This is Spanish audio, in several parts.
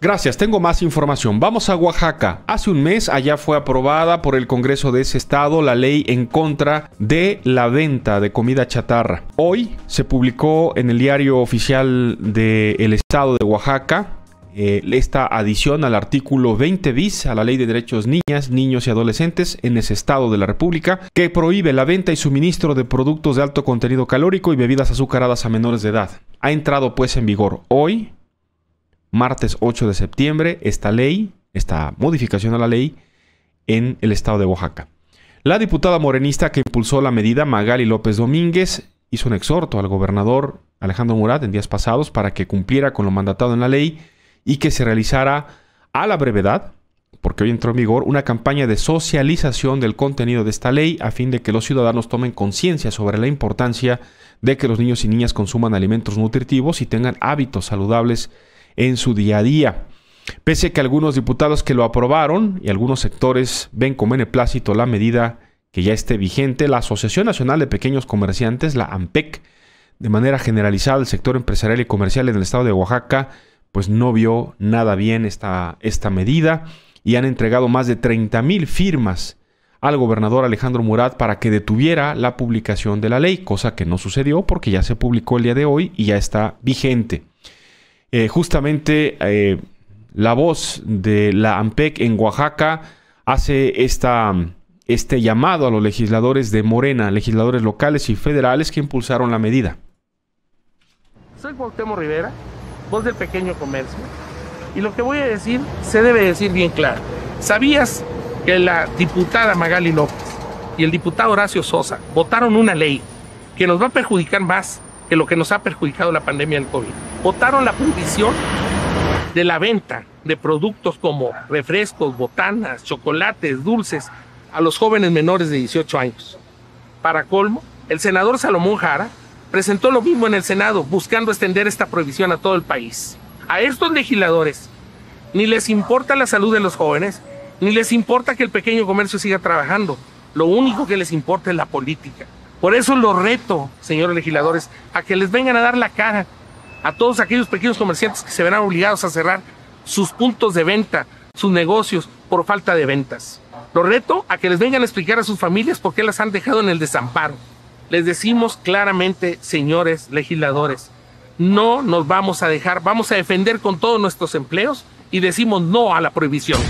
Gracias, tengo más información. Vamos a Oaxaca. Hace un mes allá fue aprobada por el Congreso de ese estado la ley en contra de la venta de comida chatarra. Hoy se publicó en el diario oficial del estado de Oaxaca eh, esta adición al artículo 20 bis a la Ley de Derechos Niñas, Niños y Adolescentes en ese estado de la República, que prohíbe la venta y suministro de productos de alto contenido calórico y bebidas azucaradas a menores de edad. Ha entrado pues en vigor hoy martes 8 de septiembre esta ley, esta modificación a la ley en el estado de Oaxaca. La diputada morenista que impulsó la medida, Magali López Domínguez, hizo un exhorto al gobernador Alejandro Murat en días pasados para que cumpliera con lo mandatado en la ley y que se realizara a la brevedad, porque hoy entró en vigor, una campaña de socialización del contenido de esta ley a fin de que los ciudadanos tomen conciencia sobre la importancia de que los niños y niñas consuman alimentos nutritivos y tengan hábitos saludables en su día a día. Pese que algunos diputados que lo aprobaron y algunos sectores ven con beneplácito la medida que ya esté vigente, la Asociación Nacional de Pequeños Comerciantes, la AMPEC, de manera generalizada el sector empresarial y comercial en el estado de Oaxaca, pues no vio nada bien esta, esta medida y han entregado más de 30 mil firmas al gobernador Alejandro Murat para que detuviera la publicación de la ley, cosa que no sucedió porque ya se publicó el día de hoy y ya está vigente. Eh, justamente eh, la voz de la AMPEC en Oaxaca hace esta, este llamado a los legisladores de Morena, legisladores locales y federales que impulsaron la medida. Soy Cuauhtémoc Rivera, voz del pequeño comercio, y lo que voy a decir se debe decir bien claro. ¿Sabías que la diputada Magali López y el diputado Horacio Sosa votaron una ley que nos va a perjudicar más que lo que nos ha perjudicado la pandemia del COVID? votaron la prohibición de la venta de productos como refrescos, botanas, chocolates, dulces a los jóvenes menores de 18 años. Para colmo, el senador Salomón Jara presentó lo mismo en el Senado, buscando extender esta prohibición a todo el país. A estos legisladores ni les importa la salud de los jóvenes, ni les importa que el pequeño comercio siga trabajando. Lo único que les importa es la política. Por eso los reto, señores legisladores, a que les vengan a dar la cara a todos aquellos pequeños comerciantes que se verán obligados a cerrar sus puntos de venta, sus negocios por falta de ventas. Los reto a que les vengan a explicar a sus familias por qué las han dejado en el desamparo. Les decimos claramente, señores legisladores, no nos vamos a dejar, vamos a defender con todos nuestros empleos y decimos no a la prohibición.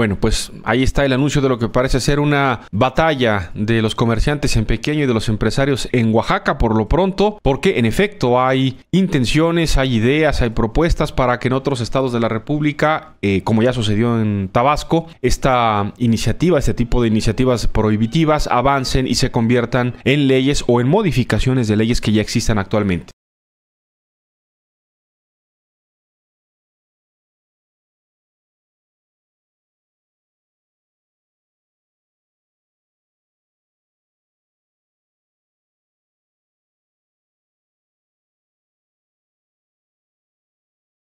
Bueno, pues ahí está el anuncio de lo que parece ser una batalla de los comerciantes en pequeño y de los empresarios en Oaxaca por lo pronto, porque en efecto hay intenciones, hay ideas, hay propuestas para que en otros estados de la República, eh, como ya sucedió en Tabasco, esta iniciativa, este tipo de iniciativas prohibitivas avancen y se conviertan en leyes o en modificaciones de leyes que ya existan actualmente.